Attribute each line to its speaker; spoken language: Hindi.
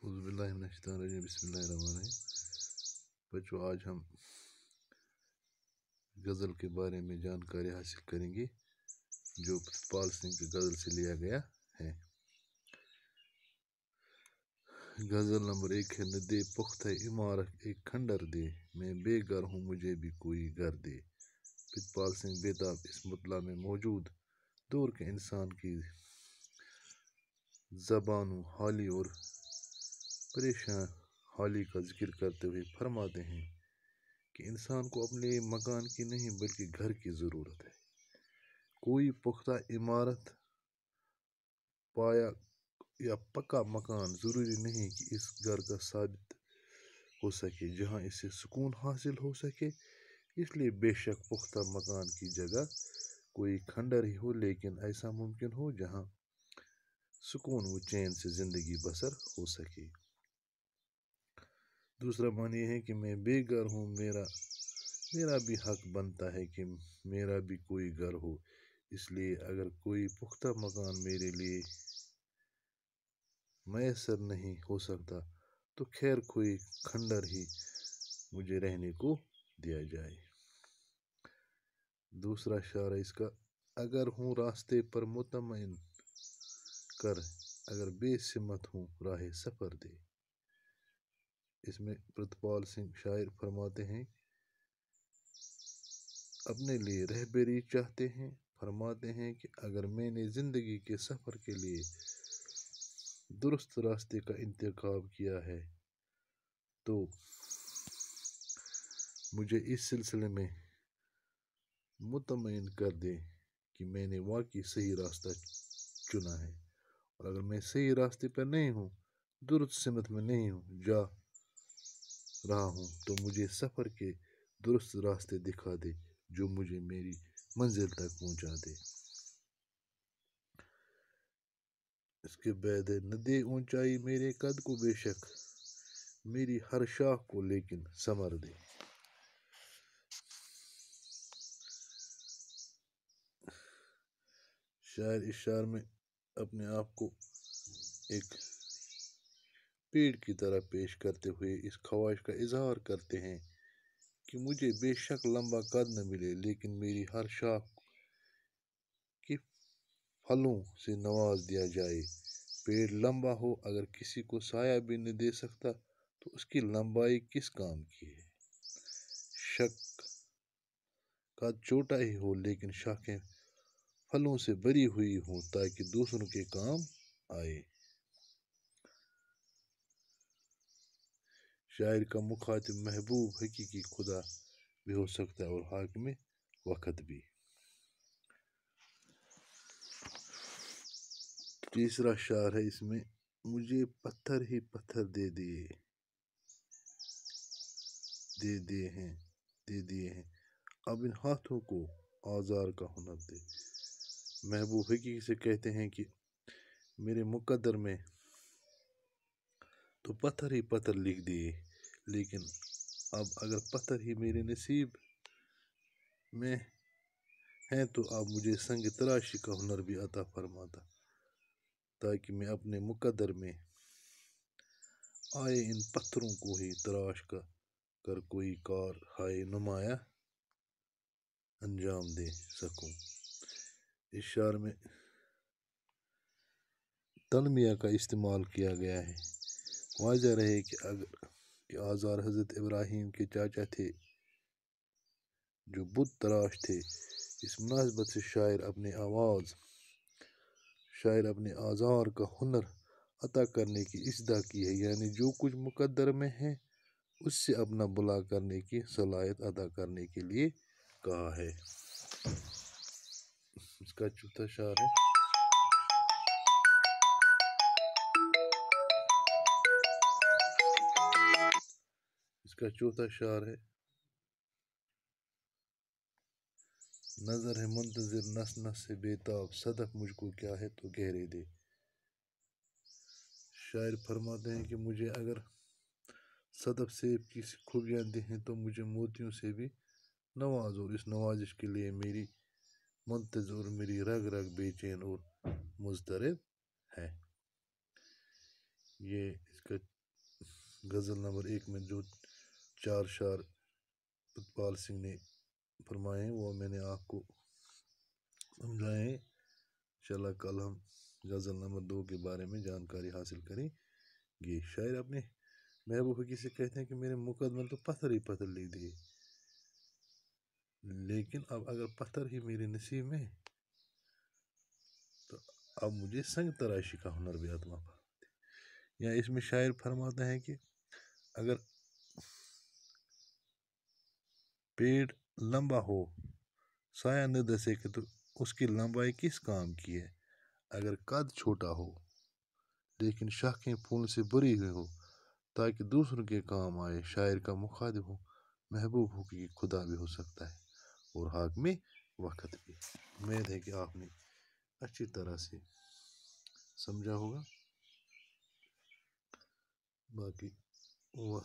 Speaker 1: बसमीम बच्चों आज हम गज़ल के बारे में जानकारी हासिल करेंगे जो पाल सिंह की गज़ल से लिया गया है गज़ल नंबर एक है नदे पुख्त इमारत एक खंडर दे मैं बेघर हूँ मुझे भी कोई घर दे पितपाल सिंह बेताब इस मतला में मौजूद दूर के इंसान की जबान हाली और परेशान हाली का जिक्र करते हुए फरमाते हैं कि इंसान को अपने मकान की नहीं बल्कि घर की ज़रूरत है कोई पुख्ता इमारत पाया या पक्का मकान ज़रूरी नहीं कि इस घर का साबित हो सके जहाँ इसे सुकून हासिल हो सके इसलिए बेशक पुख्ता मकान की जगह कोई खंडर ही हो लेकिन ऐसा मुमकिन हो जहाँ सुकून व चैन से ज़िंदगी बसर हो सके दूसरा मान ये है कि मैं बेघर हूँ मेरा मेरा भी हक बनता है कि मेरा भी कोई घर हो इसलिए अगर कोई पुख्ता मकान मेरे लिए मैसर नहीं हो सकता तो खैर कोई खंडर ही मुझे रहने को दिया जाए दूसरा इशारा इसका अगर हूँ रास्ते पर मुतमिन कर अगर बेसमत हूँ राह सफ़र दे इसमें प्रतपाल सिंह शायर फरमाते हैं अपने लिए रहबरी चाहते हैं फरमाते हैं कि अगर मैंने ज़िंदगी के सफ़र के लिए दुरुस्त रास्ते का इंतखब किया है तो मुझे इस सिलसिले में मुतमिन कर दें कि मैंने वाकई सही रास्ता चुना है और अगर मैं सही रास्ते पर नहीं हूँ दुरुस्त सिमत में नहीं हूँ जा रहा हूँ तो मुझे सफ़र के दुरुस्त रास्ते दिखा दे जो मुझे मेरी मंजिल तक पहुँचा दे इसके बाद न दे ऊंचाई मेरे कद को बेशक मेरी हर शाख को लेकिन समर दे शायर इस शायर में अपने आप को एक पेड़ की तरह पेश करते हुए इस ख्वाहिश का इजहार करते हैं कि मुझे बेशक लंबा कद न मिले लेकिन मेरी हर शाख के फलों से नवाज दिया जाए पेड़ लंबा हो अगर किसी को साया भी नहीं दे सकता तो उसकी लंबाई किस काम की है शक का छोटा ही हो लेकिन शाखें फलों से भरी हुई हों ताकि दूसरों के काम आए शायर का मुखातिब महबूब हकीकी खुदा भी हो सकता है और में वक़्त भी तीसरा शार है इसमें मुझे पत्थर ही पत्थर दे दिए दे दिए हैं दे दिए हैं अब इन हाथों को आज़ार का हुनर दे महबूब हकी से कहते हैं कि मेरे मुकदर में तो पत्थर ही पत्थर लिख दिए लेकिन अब अगर पत्थर ही मेरे नसीब में हैं तो आप मुझे संग तराशी का हुनर भी अता फरमाता ताकि मैं अपने मुकदर में आए इन पत्थरों को ही तराश का कर कोई कार हाय नुमाया अंजाम दे सकूं इस शार में तलमिया का इस्तेमाल किया गया है वाजह रहे कि अगर आज़ार हज़रत इब्राहिम के चाचा थे जो बुत तराश थे इस मुनासबत से शायर अपने आवाज़ शायर अपने आज़ार का हुनर अता करने की इसदा की है यानी जो कुछ मुकद्दर में है उससे अपना बुला करने की सलाहियत अदा करने के लिए कहा है इसका चौथा शार है इसका चौथा शार है नज़र है मुंतज़र नस नस से बेताब सदक मुझको क्या है तो गहरे दे शायर फरमाते हैं कि मुझे अगर सदब सेब की खूबियाँ दें तो मुझे मोतियों से भी नवाज और इस नवाजिश के लिए मेरी मुंतज़ और मेरी रग रग बेचैन और मुस्तरब है ये इसका गज़ल नंबर एक में जो चार शार प्रतपाल सिंह ने फरमाए वो मैंने आपको समझाए इंशाल्लाह कल हम गज़ल नंबर दो के बारे में जानकारी हासिल करेंगे शायर अपने महबूब हकी से कहते हैं कि मेरे मुकदमे तो पत्थर ही पत्थर ले दिए लेकिन अब अगर पत्थर ही मेरे नसीब में तो अब मुझे संग तराशी का हुनर भी आत्मा पा या इसमें शायर फरमाता है कि अगर पेड़ लंबा हो साया न दसे कि तो उसकी लंबाई किस काम की है अगर कद छोटा हो लेकिन शाखें फूल से भरी हुई हो ताकि दूसरों के काम आए शायर का मुखातिब हो महबूब हो कि खुदा भी हो सकता है और हाक में वक़्त भी उम्मीद है कि आपने अच्छी तरह से समझा होगा बाकी वह